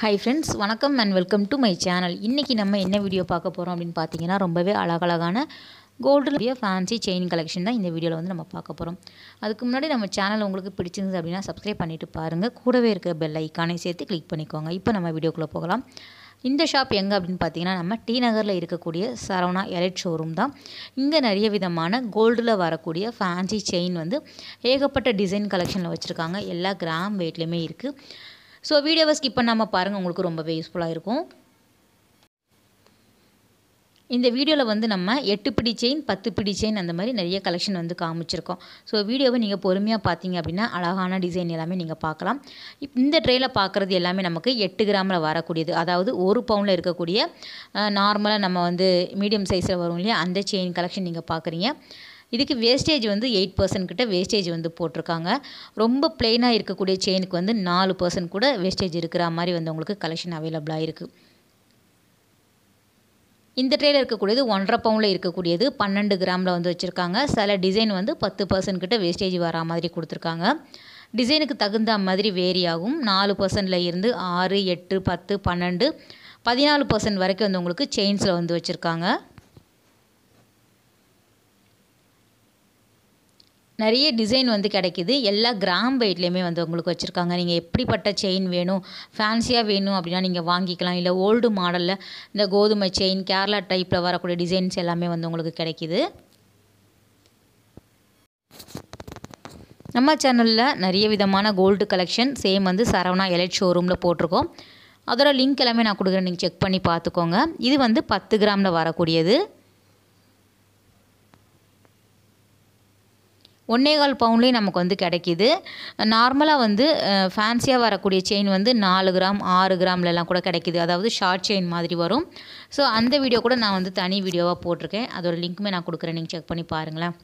hi friends வணக்கம் and welcome to my channel இன்றைக்கி நம்ம என்ன வீடியோ பார்க்க போகிறோம் அப்படின்னு பார்த்தீங்கன்னா ரொம்பவே அழகழகான கோல்டுடைய ஃபேன்சி செயின் கலெக்ஷன் தான் இந்த வீடியோவில் வந்து நம்ம பார்க்க போகிறோம் அதுக்கு முன்னாடி நம்ம சேனல் உங்களுக்கு பிடிச்சிருந்தது அப்படின்னா சப்ஸ்கிரைப் பண்ணிவிட்டு பாருங்கள் கூடவே இருக்கிற பெல் ஐக்கானே சேர்த்து கிளிக் பண்ணிக்கோங்க இப்போ நம்ம வீடியோக்குள்ளே போகலாம் இந்த ஷாப் எங்கே அப்படின்னு பார்த்தீங்கன்னா நம்ம டி நகரில் இருக்கக்கூடிய சரவணா எலைட் ஷோரூம் தான் இங்கே நிறைய விதமான கோல்டில் வரக்கூடிய ஃபேன்சி செயின் வந்து ஏகப்பட்ட டிசைன் கலெக்ஷனில் வச்சுருக்காங்க எல்லா கிராம் வெயிட்லேயுமே இருக்குது ஸோ வீடியோவை ஸ்கிப் பண்ணாமல் பாருங்கள் உங்களுக்கு ரொம்பவே யூஸ்ஃபுல்லாக இருக்கும் இந்த வீடியோவில் வந்து நம்ம எட்டு பிடி செயின் பத்து பிடி செயின் அந்த மாதிரி நிறைய கலெக்ஷன் வந்து காமிச்சிருக்கோம் ஸோ வீடியோவை நீங்கள் பொறுமையாக பார்த்தீங்க அப்படின்னா அழகான டிசைன் எல்லாமே நீங்கள் பார்க்கலாம் இந்த ட்ரெயில் பார்க்குறது எல்லாமே நமக்கு எட்டு கிராமில் வரக்கூடியது அதாவது ஒரு பவுனில் இருக்கக்கூடிய நார்மலாக நம்ம வந்து மீடியம் சைஸில் வரும் இல்லையா அந்த செயின் கலெக்ஷன் நீங்கள் பார்க்குறீங்க இதுக்கு வேஸ்டேஜ் வந்து எயிட் பர்சன்ட் கிட்ட வேஸ்டேஜ் வந்து போட்டிருக்காங்க ரொம்ப பிளெயினாக இருக்கக்கூடிய செயினுக்கு வந்து நாலு பர்சன்ட் கூட வேஸ்டேஜ் இருக்கிற மாதிரி வந்து உங்களுக்கு கலெக்ஷன் அவைலபிளாக இருக்குது இந்த ட்ரேயில் இருக்கக்கூடியது ஒன்றரை பவுனில் இருக்கக்கூடியது பன்னெண்டு கிராமில் வந்து வச்சுருக்காங்க சில டிசைன் வந்து பத்து பர்சன்ட் கிட்ட வேஸ்டேஜ் வர மாதிரி கொடுத்துருக்காங்க டிசைனுக்கு தகுந்த மாதிரி வேரி ஆகும் நாலு பர்சன்டில் இருந்து ஆறு எட்டு பத்து பன்னெண்டு பதினாலு பர்சன்ட் வரைக்கும் வந்து உங்களுக்கு செயின்ஸில் வந்து வச்சுருக்காங்க நிறைய டிசைன் வந்து கிடைக்கிது எல்லா கிராம் வெயிட்லேயுமே வந்து உங்களுக்கு வச்சுருக்காங்க நீங்கள் எப்படிப்பட்ட செயின் வேணும் ஃபேன்சியாக வேணும் அப்படின்னா நீங்கள் வாங்கிக்கலாம் இல்லை ஓல்டு மாடலில் இந்த கோதுமை செயின் கேரளா டைப்பில் வரக்கூடிய டிசைன்ஸ் எல்லாமே வந்து உங்களுக்கு கிடைக்கிது நம்ம சேனலில் நிறைய விதமான கோல்டு கலெக்ஷன் சேம் வந்து சரவணா எலைட் ஷோரூமில் போட்டிருக்கோம் அதோட லிங்க் எல்லாமே நான் கொடுக்குறேன் நீங்கள் செக் பண்ணி பார்த்துக்கோங்க இது வந்து பத்து கிராமில் வரக்கூடியது ஒன்றே கால் நமக்கு வந்து கிடைக்கிது நார்மலாக வந்து ஃபேன்சியாக வரக்கூடிய செயின் வந்து நாலு கிராம் ஆறு கிராம்லலாம் கூட கிடைக்கிது அதாவது ஷார்ட் செயின் மாதிரி வரும் ஸோ அந்த வீடியோ கூட நான் வந்து தனி வீடியோவாக போட்டிருக்கேன் அதோட லிங்க்குமே நான் கொடுக்குறேன் நீங்கள் செக் பண்ணி பாருங்களேன்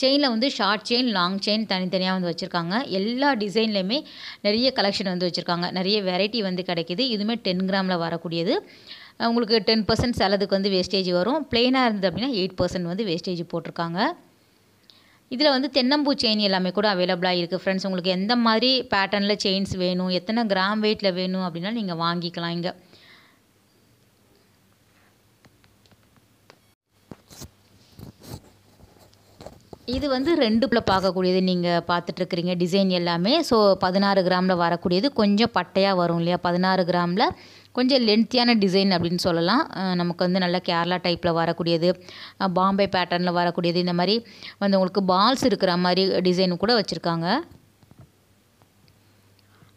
செயினில் வந்து ஷார்ட் செயின் லாங் செயின் தனித்தனியாக வந்து வச்சுருக்காங்க எல்லா டிசைன்லேயுமே நிறைய கலெக்ஷன் வந்து வச்சுருக்காங்க நிறைய வெரைட்டி வந்து கிடைக்கிது இதுவுமே டென் கிராமில் வரக்கூடியது உங்களுக்கு டென் பர்சன்ட் செலதுக்கு வந்து வேஸ்டேஜ் வரும் பிளெயினாக இருந்தது அப்படின்னா எயிட் பர்சன்ட் வந்து வேஸ்டேஜ் போட்டிருக்காங்க இதில் வந்து தென்னம்பூ செயின் எல்லாமே கூட அவைலபிளாக இருக்குது ஃப்ரெண்ட்ஸ் உங்களுக்கு எந்த மாதிரி பேட்டர்னில் செயின்ஸ் வேணும் எத்தனை கிராம் வெயிட்டில் வேணும் அப்படின்னா நீங்கள் வாங்கிக்கலாம் இங்கே இது வந்து ரெண்டு பிள்ளை பார்க்கக்கூடியது நீங்கள் பார்த்துட்ருக்குறீங்க டிசைன் எல்லாமே ஸோ பதினாறு கிராமில் வரக்கூடியது கொஞ்சம் பட்டையாக வரும் இல்லையா பதினாறு கிராமில் கொஞ்சம் லென்த்தியான டிசைன் அப்படின்னு சொல்லலாம் நமக்கு வந்து நல்லா கேரளா டைப்பில் வரக்கூடியது பாம்பே பேட்டர்னில் வரக்கூடியது இந்த மாதிரி வந்து உங்களுக்கு பால்ஸ் இருக்கிற மாதிரி டிசைன் கூட வச்சுருக்காங்க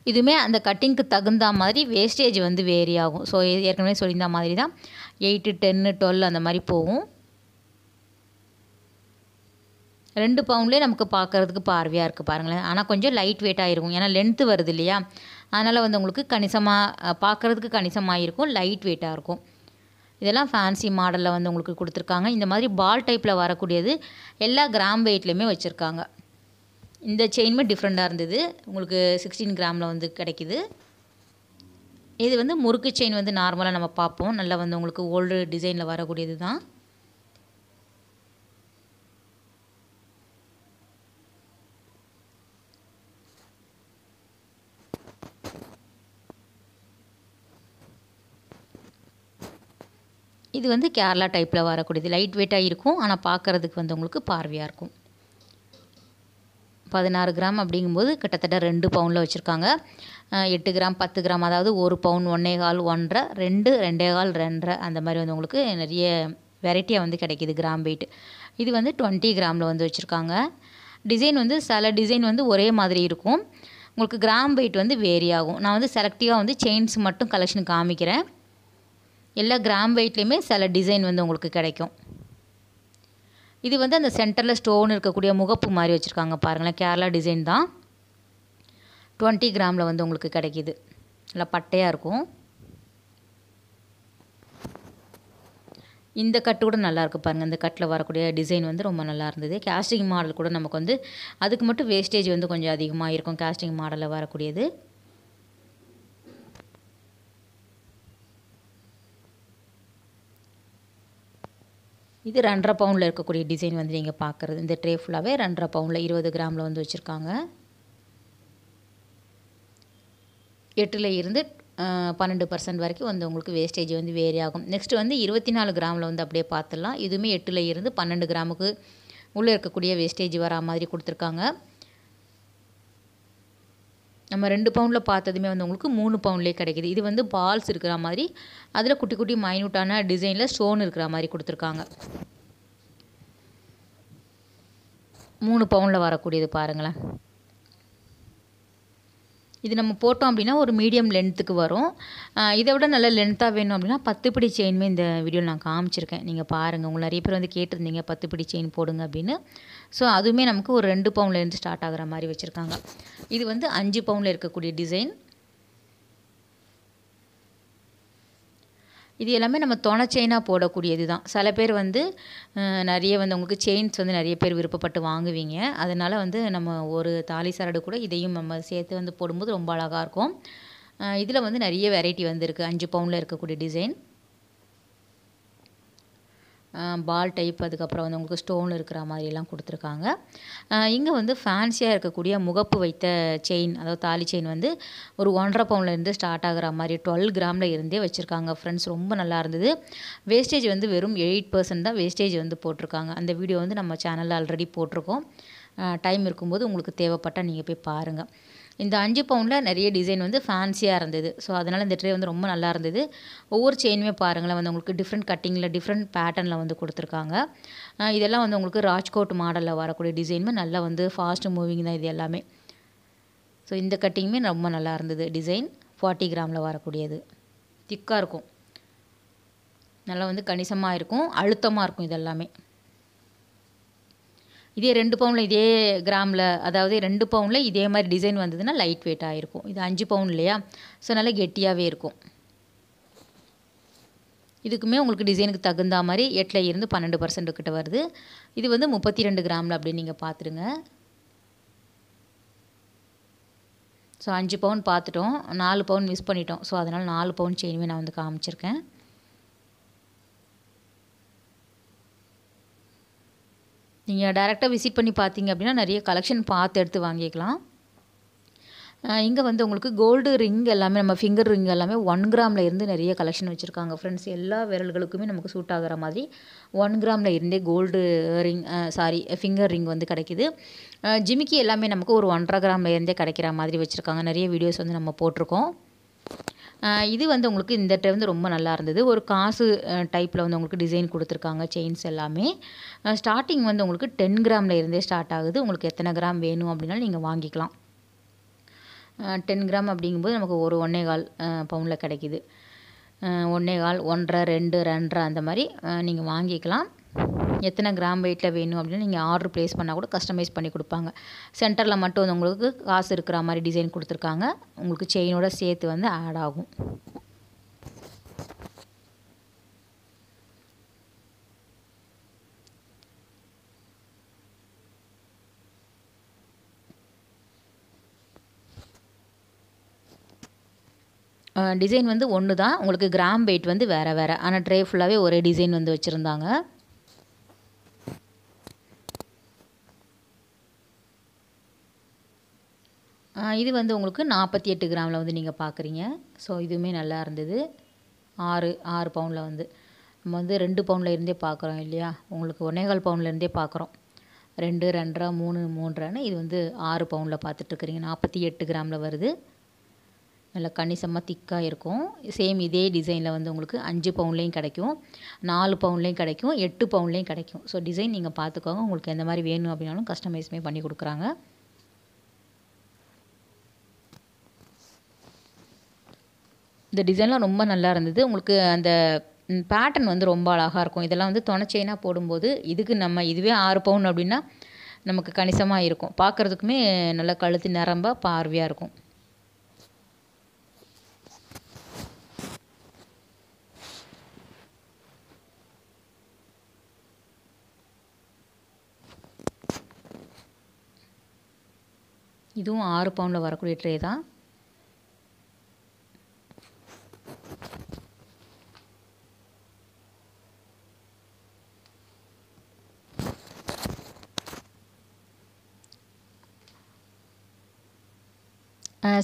இதுவுமே அந்த கட்டிங்க்கு தகுந்த மாதிரி வேஸ்டேஜ் வந்து வேரி ஆகும் ஸோ ஏற்கனவே சொல்லியிருந்த மாதிரி தான் எயிட்டு டென்னு டுவெல் அந்த மாதிரி போகும் ரெண்டு பவுண்ட்லேயே நமக்கு பார்க்குறதுக்கு பார்வையாக இருக்குது பாருங்களேன் ஆனால் கொஞ்சம் லைட் வெயிட்டாக இருக்கும் ஏன்னா லென்த்து வருது இல்லையா அதனால் வந்து உங்களுக்கு கணிசமாக பார்க்குறதுக்கு கணிசமாக இருக்கும் லைட் வெயிட்டாக இருக்கும் இதெல்லாம் ஃபேன்சி மாடலில் வந்து உங்களுக்கு கொடுத்துருக்காங்க இந்த மாதிரி பால் டைப்பில் வரக்கூடியது எல்லா கிராம் வெயிட்லேயுமே வச்சுருக்காங்க இந்த செயினுமே டிஃப்ரெண்ட்டாக இருந்தது உங்களுக்கு சிக்ஸ்டீன் கிராமில் வந்து கிடைக்கிது இது வந்து முறுக்கு செயின் வந்து நார்மலாக நம்ம பார்ப்போம் நல்லா வந்து உங்களுக்கு ஓல்டு டிசைனில் வரக்கூடியது தான் இது வந்து கேரளா டைப்பில் வரக்கூடியது லைட் வெயிட்டாக இருக்கும் ஆனால் பார்க்குறதுக்கு வந்து உங்களுக்கு பார்வையாக இருக்கும் பதினாறு கிராம் அப்படிங்கும்போது கிட்டத்தட்ட ரெண்டு பவுனில் வச்சுருக்காங்க எட்டு கிராம் பத்து கிராம் அதாவது ஒரு பவுன் ஒன்றே கால் ஒன்றரை ரெண்டு ரெண்டே கால் ரெண்டரை அந்த மாதிரி வந்து உங்களுக்கு நிறைய வெரைட்டியாக வந்து கிடைக்கிது கிராம் வெயிட் இது வந்து டுவெண்ட்டி கிராமில் வந்து வச்சுருக்காங்க டிசைன் வந்து சில டிசைன் வந்து ஒரே மாதிரி இருக்கும் உங்களுக்கு கிராம் வெயிட் வந்து வேரி ஆகும் நான் வந்து செலக்டிவாக வந்து செயின்ஸ் மட்டும் கலெக்ஷன் காமிக்கிறேன் எல்லா கிராம் வெயிட்லேயுமே சில டிசைன் வந்து உங்களுக்கு கிடைக்கும் இது வந்து அந்த சென்டரில் ஸ்டோன் இருக்கக்கூடிய முகப்பு மாதிரி வச்சுருக்காங்க பாருங்களேன் கேரளா டிசைன் தான் டுவெண்ட்டி கிராமில் வந்து உங்களுக்கு கிடைக்கிது நல்லா பட்டையாக இருக்கும் இந்த கட்டு கூட நல்லாயிருக்கு பாருங்கள் இந்த கட்டில் வரக்கூடிய டிசைன் வந்து ரொம்ப நல்லா இருந்தது கேஸ்டிங் மாடல் கூட நமக்கு வந்து அதுக்கு மட்டும் வேஸ்டேஜ் வந்து கொஞ்சம் அதிகமாக இருக்கும் கேஸ்டிங் மாடலில் வரக்கூடியது இது ரெண்டரை பவுனில் இருக்கக்கூடிய டிசைன் வந்து நீங்கள் பார்க்குறது இந்த ட்ரே ஃபுல்லாகவே ரெண்டரை பவுனில் இருபது கிராமில் வந்து வச்சுருக்காங்க எட்டில் இருந்து பன்னெண்டு பர்சன்ட் வரைக்கும் வந்து உங்களுக்கு வேஸ்டேஜ் வந்து வேரி ஆகும் நெக்ஸ்ட் வந்து இருபத்தி நாலு கிராமில் வந்து அப்படியே பார்த்துடலாம் இதுவுமே எட்டில் இருந்து பன்னெண்டு கிராமுக்கு உள்ளே இருக்கக்கூடிய வேஸ்டேஜ் வரா மாதிரி கொடுத்துருக்காங்க நம்ம ரெண்டு பவுனில் பார்த்ததுமே வந்து உங்களுக்கு மூணு பவுன்லேயே கிடைக்கிது இது வந்து பால்ஸ் இருக்கிற மாதிரி அதில் குட்டி குட்டி மைனூட்டான டிசைனில் ஸ்டோன் இருக்கிற மாதிரி கொடுத்துருக்காங்க மூணு பவுனில் வரக்கூடியது பாருங்களேன் இது நம்ம போட்டோம் அப்படின்னா ஒரு மீடியம் லென்த்துக்கு வரும் இதை விட நல்ல லென்த்தாக வேணும் அப்படின்னா பத்து பிடி செயினுமே இந்த வீடியோவில் நான் காமிச்சிருக்கேன் நீங்கள் பாருங்கள் உங்களை நிறைய பேர் வந்து கேட்டிருந்தீங்க பத்து பிடி செயின் போடுங்க அப்படின்னு ஸோ அதுவுமே நமக்கு ஒரு ரெண்டு பவுன்லேருந்து ஸ்டார்ட் ஆகிற மாதிரி வச்சுருக்காங்க இது வந்து அஞ்சு பவுண்டில் இருக்கக்கூடிய டிசைன் இது எல்லாமே நம்ம தொணை செயினாக போடக்கூடியது தான் சில பேர் வந்து நிறைய வந்து உங்களுக்கு செயின்ஸ் வந்து நிறைய பேர் விருப்பப்பட்டு வாங்குவீங்க அதனால் வந்து நம்ம ஒரு தாலி சரடு கூட இதையும் நம்ம சேர்த்து வந்து போடும்போது ரொம்ப அழகாக இருக்கும் இதில் வந்து நிறைய வெரைட்டி வந்துருக்கு அஞ்சு பவுனில் இருக்கக்கூடிய டிசைன் பால் டைப் அதுக்கப்புறம் வந்து உங்களுக்கு ஸ்டோன் இருக்கிற மாதிரிலாம் கொடுத்துருக்காங்க இங்கே வந்து ஃபேன்சியாக இருக்கக்கூடிய முகப்பு வைத்த செயின் அதாவது தாலி செயின் வந்து ஒரு ஒன்றரை பவுண்ட்லேருந்து ஸ்டார்ட் ஆகிற மாதிரி டுவெல் கிராமில் இருந்தே வச்சுருக்காங்க ஃப்ரெண்ட்ஸ் ரொம்ப நல்லா இருந்தது வேஸ்டேஜ் வந்து வெறும் எயிட் பர்சன்ட் தான் வேஸ்டேஜ் வந்து போட்டிருக்காங்க அந்த வீடியோ வந்து நம்ம சேனலில் ஆல்ரெடி போட்டிருக்கோம் டைம் இருக்கும்போது உங்களுக்கு தேவைப்பட்டால் நீங்கள் போய் பாருங்கள் இந்த அஞ்சு பவுனில் நிறைய டிசைன் வந்து ஃபேன்சியாக இருந்தது ஸோ அதனால் இந்த ட்ரே வந்து ரொம்ப நல்லா இருந்தது ஒவ்வொரு செயினுமே பாருங்களேன் வந்து உங்களுக்கு டிஃப்ரெண்ட் கட்டிங்கில் டிஃப்ரெண்ட் பேட்டர்னில் வந்து கொடுத்துருக்காங்க இதெல்லாம் வந்து உங்களுக்கு ராஜ்கோட் மாடலில் வரக்கூடிய டிசைனுமே நல்லா வந்து ஃபாஸ்ட் மூவிங் தான் இது எல்லாமே ஸோ இந்த கட்டிங்குமே ரொம்ப நல்லா இருந்தது டிசைன் ஃபார்ட்டி கிராமில் வரக்கூடியது திக்காக இருக்கும் நல்லா வந்து கணிசமாக இருக்கும் அழுத்தமாக இருக்கும் இதெல்லாமே இதே ரெண்டு பவுனில் இதே கிராமில் அதாவது ரெண்டு பவுனில் இதே மாதிரி டிசைன் வந்ததுன்னா லைட் வெயிட்டாக இருக்கும் இது அஞ்சு பவுன் இல்லையா ஸோ நல்லா கெட்டியாகவே இருக்கும் இதுக்குமே உங்களுக்கு டிசைனுக்கு தகுந்த மாதிரி எட்டில் இருந்து பன்னெண்டு பர்சன்ட் கிட்ட வருது இது வந்து முப்பத்தி ரெண்டு கிராமில் அப்படின்னு நீங்கள் பார்த்துருங்க ஸோ அஞ்சு பவுன் பார்த்துட்டோம் நாலு பவுன் மிஸ் பண்ணிட்டோம் ஸோ அதனால் நாலு பவுன் செயினுமே நான் வந்து காமிச்சிருக்கேன் நீங்கள் டேரெக்டாக விசிட் பண்ணி பார்த்தீங்க அப்படின்னா நிறைய கலெக்ஷன் பார்த்து எடுத்து வாங்கிக்கலாம் இங்கே வந்து உங்களுக்கு கோல்டு ரிங் எல்லாமே நம்ம ஃபிங்கர் ரிங் எல்லாமே ஒன் கிராமில் இருந்து நிறைய கலெக்ஷன் வச்சுருக்காங்க ஃப்ரெண்ட்ஸ் எல்லா விரல்களுக்குமே நமக்கு சூட் ஆகிற மாதிரி ஒன் கிராமில் இருந்தே gold ring sorry finger ring வந்து கிடைக்கிது ஜிமிக்கி எல்லாமே நமக்கு ஒரு ஒன்றரை கிராமில் இருந்தே கிடைக்கிற மாதிரி வச்சுருக்காங்க நிறைய வீடியோஸ் வந்து நம்ம போட்டிருக்கோம் இது வந்து உங்களுக்கு இந்த டைம் வந்து ரொம்ப நல்லா இருந்தது ஒரு காசு டைப்பில் வந்து உங்களுக்கு டிசைன் கொடுத்துருக்காங்க செயின்ஸ் எல்லாமே ஸ்டார்டிங் வந்து உங்களுக்கு டென் கிராமில் இருந்தே ஸ்டார்ட் ஆகுது உங்களுக்கு எத்தனை கிராம் வேணும் அப்படின்னாலும் நீங்கள் வாங்கிக்கலாம் டென் கிராம் அப்படிங்கும்போது நமக்கு ஒரு ஒன்றே கால் பவுனில் கிடைக்கிது ஒன்றே கால் ஒன்றரை ரெண்டு ரெண்டரை அந்த மாதிரி நீங்கள் வாங்கிக்கலாம் எத்தனை கிராம் வெயிட்டில் வேணும் அப்படின்னு நீங்கள் ஆர்டர் ப்ளேஸ் பண்ணால் கூட கஸ்டமைஸ் பண்ணி கொடுப்பாங்க சென்டரில் மட்டும் வந்து உங்களுக்கு காசு இருக்கிற மாதிரி டிசைன் கொடுத்துருக்காங்க உங்களுக்கு செயினோட சேர்த்து வந்து ஆட் ஆகும் டிசைன் வந்து ஒன்று தான் உங்களுக்கு கிராம் வெயிட் வந்து வேறு வேறு ஆனால் ட்ரே ஃபுல்லாகவே ஒரே டிசைன் வந்து வச்சுருந்தாங்க இது வந்து உங்களுக்கு நாற்பத்தி எட்டு கிராமில் வந்து நீங்கள் பார்க்குறீங்க ஸோ இதுவுமே நல்லா இருந்தது ஆறு ஆறு பவுனில் வந்து நம்ம வந்து ரெண்டு பவுனில் இருந்தே பார்க்குறோம் இல்லையா உங்களுக்கு ஒன்னேகால் பவுனில் இருந்தே பார்க்குறோம் ரெண்டு ரெண்டரை மூணு மூன்றரைன்னு இது வந்து ஆறு பவுனில் பார்த்துட்ருக்குறீங்க நாற்பத்தி எட்டு கிராமில் வருது நல்லா கணிசமாக திக்காக இருக்கும் சேம் இதே டிசைனில் வந்து உங்களுக்கு அஞ்சு பவுன்லேயும் கிடைக்கும் நாலு பவுன்லேயும் கிடைக்கும் எட்டு பவுன்லேயும் கிடைக்கும் ஸோ டிசைன் நீங்கள் பார்த்துக்கோங்க உங்களுக்கு எந்த மாதிரி வேணும் அப்படின்னாலும் கஸ்டமைஸுமே பண்ணி கொடுக்குறாங்க இந்த டிசைன்லாம் ரொம்ப நல்லா இருந்தது உங்களுக்கு அந்த பேட்டர்ன் வந்து ரொம்ப அழகாக இருக்கும் இதெல்லாம் வந்து துணை போடும்போது இதுக்கு நம்ம இதுவே ஆறு பவுன் அப்படின்னா நமக்கு கணிசமாக இருக்கும் பார்க்குறதுக்குமே நல்ல கழுத்து நிரம்ப பார்வையாக இருக்கும் இதுவும் ஆறு பவுனில் வரக்கூடிய ட்ரே தான்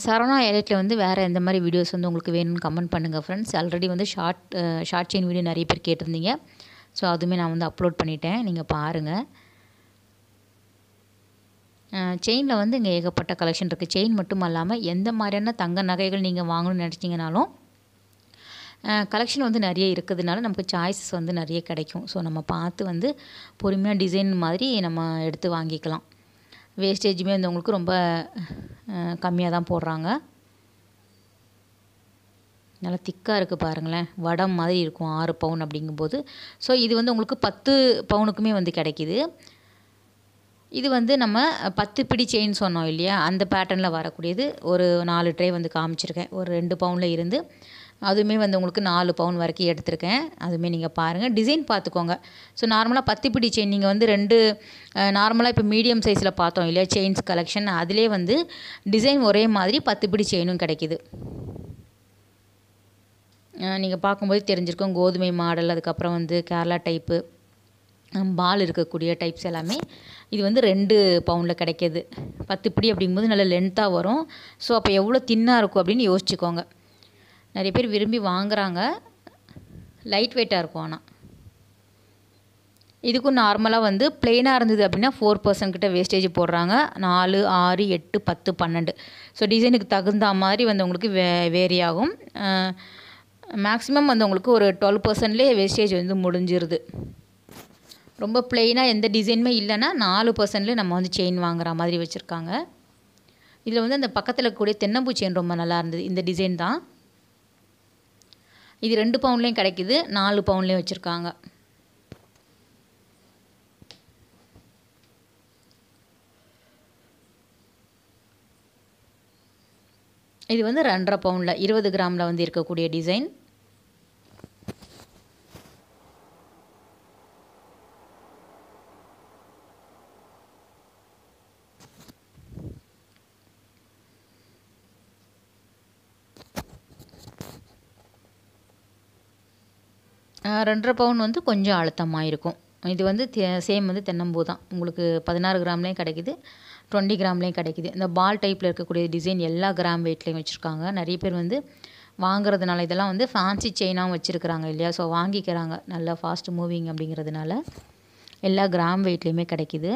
சரவணா எலைட்டில் வந்து வேறு எந்த மாதிரி வீடியோஸ் வந்து உங்களுக்கு வேணும்னு கமெண்ட் பண்ணுங்கள் ஃப்ரெண்ட்ஸ் ஆல்ரெடி வந்து ஷார்ட் ஷார்ட் செயின் வீடியோ நிறைய பேர் கேட்டிருந்தீங்க ஸோ அதுவுமே நான் வந்து அப்லோட் பண்ணிட்டேன் நீங்கள் பாருங்கள் செயினில் வந்து இங்கே ஏகப்பட்ட கலெக்ஷன் இருக்குது செயின் மட்டும் இல்லாமல் எந்த மாதிரியான தங்க நகைகள் நீங்கள் வாங்கணும்னு நினச்சிங்கனாலும் கலெக்ஷன் வந்து நிறைய இருக்கிறதுனால நமக்கு சாய்ஸஸ் வந்து நிறைய கிடைக்கும் ஸோ நம்ம பார்த்து வந்து பொறுமையாக டிசைன் மாதிரி நம்ம எடுத்து வாங்கிக்கலாம் வேஸ்டேஜுமே வந்து உங்களுக்கு ரொம்ப கம்மியாக தான் போடுறாங்க நல்லா திக்காக இருக்குது பாருங்களேன் வடம் மாதிரி இருக்கும் ஆறு பவுன் அப்படிங்கும்போது ஸோ இது வந்து உங்களுக்கு பத்து பவுனுக்குமே வந்து கிடைக்கிது இது வந்து நம்ம பத்து பிடி செயின் சொன்னோம் இல்லையா அந்த பேட்டர்னில் வரக்கூடியது ஒரு நாலு ட்ரே வந்து காமிச்சிருக்கேன் ஒரு ரெண்டு பவுனில் இருந்து அதுவுமே வந்து உங்களுக்கு நாலு பவுன் வரைக்கும் எடுத்திருக்கேன் அதுவுமே நீங்கள் பாருங்கள் டிசைன் பார்த்துக்கோங்க ஸோ நார்மலாக பத்திப்பிடி செயின் நீங்கள் வந்து ரெண்டு நார்மலாக இப்போ மீடியம் சைஸில் பார்த்தோம் இல்லையா செயின்ஸ் கலெக்ஷன் அதிலே வந்து டிசைன் ஒரே மாதிரி பத்துப்பிடி செயினும் கிடைக்கிது நீங்கள் பார்க்கும்போது தெரிஞ்சிருக்கோம் கோதுமை மாடல் அதுக்கப்புறம் வந்து கேரளா டைப்பு பால் இருக்கக்கூடிய டைப்ஸ் எல்லாமே இது வந்து ரெண்டு பவுண்டில் கிடைக்கிது பத்து பிடி அப்படிங்கும்போது நல்ல லென்த்தாக வரும் ஸோ அப்போ எவ்வளோ தின்னாக இருக்கும் அப்படின்னு யோசிச்சுக்கோங்க நிறைய பேர் விரும்பி வாங்குகிறாங்க லைட் வெயிட்டாக இருக்கும் ஆனால் இதுக்கும் நார்மலாக வந்து பிளெயினாக இருந்தது அப்படின்னா ஃபோர் பர்சன்ட் கிட்ட வேஸ்டேஜ் போடுறாங்க நாலு ஆறு எட்டு பத்து பன்னெண்டு ஸோ டிசைனுக்கு தகுந்த மாதிரி வந்து உங்களுக்கு வே வேரி ஆகும் மேக்ஸிமம் வந்து உங்களுக்கு ஒரு டுவெல் பர்சன்ட்லேயே வேஸ்டேஜ் வந்து முடிஞ்சிருது ரொம்ப பிளெயினாக எந்த டிசைனுமே இல்லைன்னா நாலு பர்சன்ட்லேயே நம்ம வந்து செயின் வாங்குகிற மாதிரி வச்சுருக்காங்க இதில் வந்து அந்த பக்கத்தில் கூடிய தென்னம்பூ செயின் ரொம்ப நல்லா இருந்தது இந்த டிசைன் தான் இது ரெண்டு பவுன்லேயும் கிடைக்குது நாலு பவுன்லேயும் வச்சுருக்காங்க இது வந்து ரெண்டரை பவுனில் இருபது கிராமில் வந்து இருக்கக்கூடிய டிசைன் ரெண்டரை பவுன் வந்து கொஞ்சம் அழுத்தமாக இருக்கும் இது வந்து சேம் வந்து தென்னம்பூ தான் உங்களுக்கு பதினாறு கிராம்லேயும் கிடைக்கிது டுவெண்ட்டி கிராம்லேயும் கிடைக்கிது இந்த பால் டைப்பில் இருக்கக்கூடிய டிசைன் எல்லா கிராம் வெயிட்லேயும் வச்சுருக்காங்க நிறைய பேர் வந்து வாங்குறதுனால இதெல்லாம் வந்து ஃபேன்சி செயினாகவும் வச்சுருக்கிறாங்க இல்லையா ஸோ வாங்கிக்கிறாங்க நல்லா ஃபாஸ்ட் மூவிங் அப்படிங்கிறதுனால எல்லா கிராம் வெயிட்லேயுமே கிடைக்கிது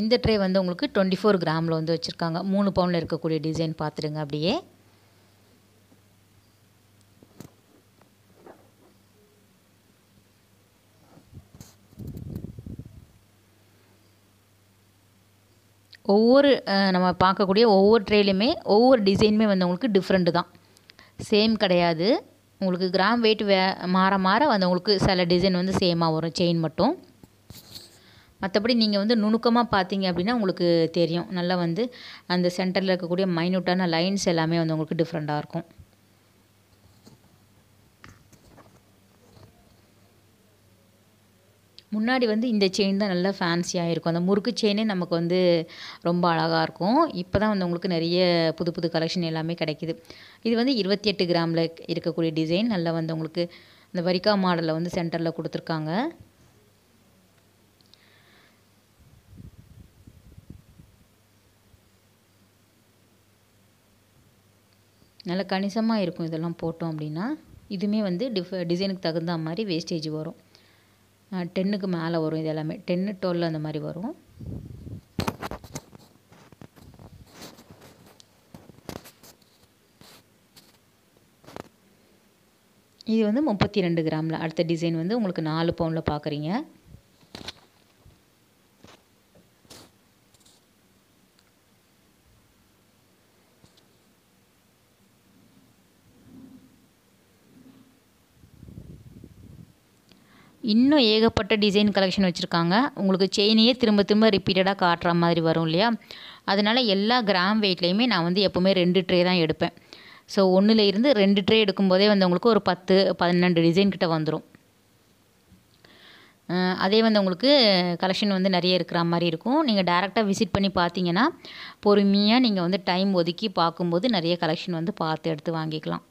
இந்த ட்ரே வந்து உங்களுக்கு டுவெண்ட்டி ஃபோர் கிராமில் வந்து வச்சுருக்காங்க மூணு பவுனில் இருக்கக்கூடிய டிசைன் பார்த்துடுங்க அப்படியே ஒவ்வொரு நம்ம பார்க்கக்கூடிய ஒவ்வொரு ட்ரேலையுமே ஒவ்வொரு டிசைனுமே வந்து உங்களுக்கு டிஃப்ரெண்ட்டு தான் சேம் கிடையாது உங்களுக்கு கிராம் வெயிட் வே மாற மாற வந்து உங்களுக்கு சில டிசைன் வந்து சேமாக வரும் செயின் மட்டும் மற்றபடி நீங்கள் வந்து நுணுக்கமாக பார்த்தீங்க அப்படின்னா உங்களுக்கு தெரியும் நல்லா வந்து அந்த சென்டரில் இருக்கக்கூடிய மைனூட்டான லைன்ஸ் எல்லாமே வந்து உங்களுக்கு டிஃப்ரெண்ட்டாக இருக்கும் முன்னாடி வந்து இந்த செயின் தான் நல்லா ஃபேன்சியாக இருக்கும் அந்த முறுக்கு செயினே நமக்கு வந்து ரொம்ப அழகாக இருக்கும் இப்போ தான் வந்து உங்களுக்கு நிறைய புது புது கலெக்ஷன் எல்லாமே கிடைக்கிது இது வந்து இருபத்தி எட்டு கிராமில் இருக்கக்கூடிய டிசைன் நல்லா வந்து உங்களுக்கு இந்த வரிக்கா மாடலில் வந்து சென்டரில் கொடுத்துருக்காங்க நல்ல கணிசமாக இருக்கும் இதெல்லாம் போட்டோம் அப்படின்னா இதுவுமே வந்து டிஃப் டிசைனுக்கு தகுந்த மாதிரி வேஸ்டேஜ் வரும் டென்னுக்கு மேலே வரும் இது எல்லாமே டென்னு டுவெல் அந்த மாதிரி வரும் இது வந்து முப்பத்தி ரெண்டு கிராமில் அடுத்த டிசைன் வந்து உங்களுக்கு நாலு பவுனில் பார்க்குறீங்க இன்னும் ஏகப்பட்ட டிசைன் கலெக்ஷன் வச்சுருக்காங்க உங்களுக்கு செயினையே திரும்ப திரும்ப ரிப்பீட்டடாக காட்டுற மாதிரி வரும் இல்லையா அதனால் எல்லா கிராம் வெயிட்லேயுமே நான் வந்து எப்போவுமே ரெண்டு ட்ரே தான் எடுப்பேன் ஸோ ஒன்றுலேருந்து இருந்து ரெண்டு ட்ரே எடுக்கும்போதே வந்து உங்களுக்கு ஒரு பத்து பன்னெண்டு டிசைன் கிட்ட வந்துடும் அதே வந்து உங்களுக்கு கலெக்ஷன் வந்து நிறைய இருக்கிற மாதிரி இருக்கும் நீங்கள் டேரெக்டாக விசிட் பண்ணி பார்த்தீங்கன்னா பொறுமையாக நீங்கள் வந்து டைம் ஒதுக்கி பார்க்கும்போது நிறைய கலெக்ஷன் வந்து பார்த்து எடுத்து வாங்கிக்கலாம்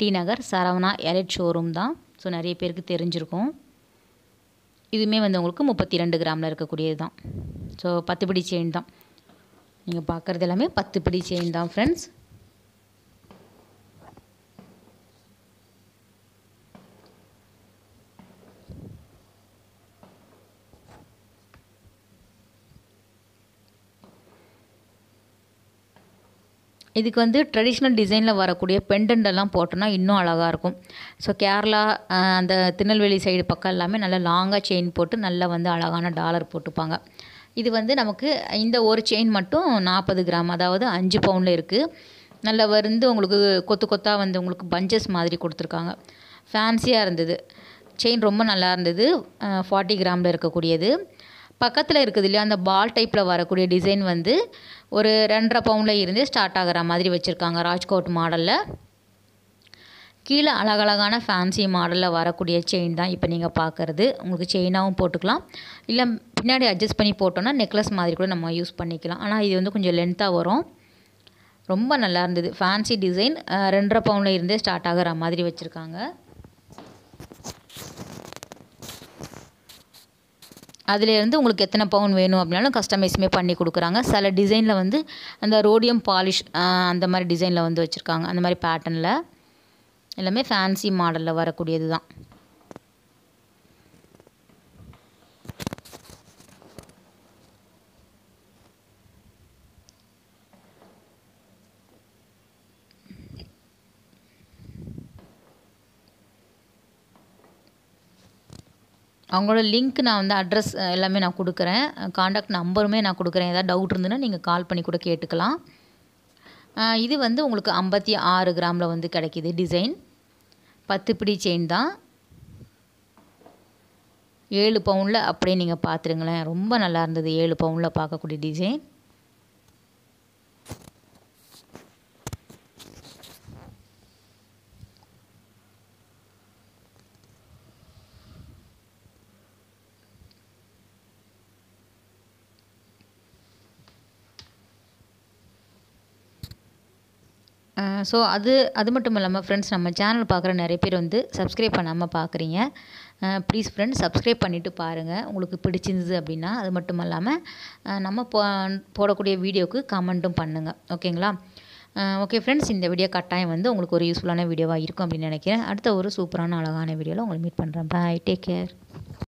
T Nagar Saravana Elite showroom தான் ஸோ நிறைய பேருக்கு தெரிஞ்சிருக்கும் இதுவுமே வந்து உங்களுக்கு முப்பத்தி ரெண்டு கிராமில் இருக்கக்கூடியது தான் ஸோ பத்து பிடி செயின் தான் நீங்கள் பார்க்குறது எல்லாமே பத்து பிடி செயின் தான் ஃப்ரெண்ட்ஸ் இதுக்கு வந்து ட்ரெடிஷ்னல் டிசைனில் வரக்கூடிய எல்லாம் போட்டோன்னா இன்னும் அழகாக இருக்கும் ஸோ கேரளா அந்த திருநெல்வேலி சைடு பக்கம் எல்லாமே நல்லா லாங்காக செயின் போட்டு நல்லா வந்து அழகான டாலர் போட்டுப்பாங்க இது வந்து நமக்கு இந்த ஒரு செயின் மட்டும் நாற்பது கிராம் அதாவது அஞ்சு பவுனில் இருக்குது நல்லா வந்து உங்களுக்கு கொத்து கொத்தாக வந்து உங்களுக்கு பஞ்சஸ் மாதிரி கொடுத்துருக்காங்க ஃபேன்சியாக இருந்தது செயின் ரொம்ப நல்லா இருந்தது ஃபார்ட்டி கிராமில் இருக்கக்கூடியது பக்கத்தில் இருக்குது இல்லையா அந்த பால் டைப்பில் வரக்கூடிய டிசைன் வந்து ஒரு ரெண்டரை பவுனில் இருந்து ஸ்டார்ட் ஆகிற மாதிரி வச்சுருக்காங்க ராஜ்கோட் மாடலில் கீழே அழகழகான ஃபேன்சி மாடலில் வரக்கூடிய செயின் தான் இப்போ நீங்கள் பார்க்குறது உங்களுக்கு செயினாகவும் போட்டுக்கலாம் இல்லை பின்னாடி அட்ஜஸ்ட் பண்ணி போட்டோன்னா நெக்லஸ் மாதிரி கூட நம்ம யூஸ் பண்ணிக்கலாம் ஆனால் இது வந்து கொஞ்சம் லென்த்தாக வரும் ரொம்ப நல்லா இருந்தது ஃபேன்சி டிசைன் ரெண்டரை பவுனில் இருந்தே ஸ்டார்ட் ஆகிற மாதிரி வச்சுருக்காங்க அதிலேருந்து உங்களுக்கு எத்தனை பவுன் வேணும் அப்படின்னாலும் கஸ்டமைஸுமே பண்ணி கொடுக்குறாங்க சில டிசைனில் வந்து அந்த ரோடியம் பாலிஷ் அந்த மாதிரி டிசைனில் வந்து வச்சுருக்காங்க அந்த மாதிரி பேட்டர்னில் எல்லாமே ஃபேன்சி மாடலில் வரக்கூடியது தான் அவங்களோட லிங்க் நான் வந்து அட்ரஸ் எல்லாமே நான் கொடுக்குறேன் காண்டாக்ட் நம்பருமே நான் கொடுக்குறேன் ஏதாவது டவுட் இருந்ததுன்னா நீங்கள் கால் பண்ணி கூட கேட்டுக்கலாம் இது வந்து உங்களுக்கு ஐம்பத்தி ஆறு கிராமில் வந்து கிடைக்கிது டிசைன் பத்து பிடி செயின் தான் ஏழு பவுனில் அப்படியே நீங்கள் பார்த்துருங்களேன் ரொம்ப நல்லா இருந்தது ஏழு பவுனில் பார்க்கக்கூடிய டிசைன் ஸோ அது அது மட்டும் இல்லாமல் ஃப்ரெண்ட்ஸ் நம்ம சேனல் பார்க்குற நிறைய பேர் வந்து சப்ஸ்கிரைப் பண்ணாமல் பார்க்குறீங்க ப்ளீஸ் ஃப்ரெண்ட்ஸ் சப்ஸ்கிரைப் பண்ணிவிட்டு பாருங்கள் உங்களுக்கு பிடிச்சிருந்தது அப்படின்னா அது மட்டும் இல்லாமல் நம்ம போ போடக்கூடிய வீடியோவுக்கு கமெண்ட்டும் பண்ணுங்கள் ஓகேங்களா ஓகே ஃப்ரெண்ட்ஸ் இந்த வீடியோ கட்டாயம் வந்து உங்களுக்கு ஒரு யூஸ்ஃபுல்லான வீடியோவாக இருக்கும் அப்படின்னு நினைக்கிறேன் அடுத்த ஒரு சூப்பரான அழகான வீடியோவில் உங்களை மீட் பண்ணுறேன் பாய் டேக் கேர்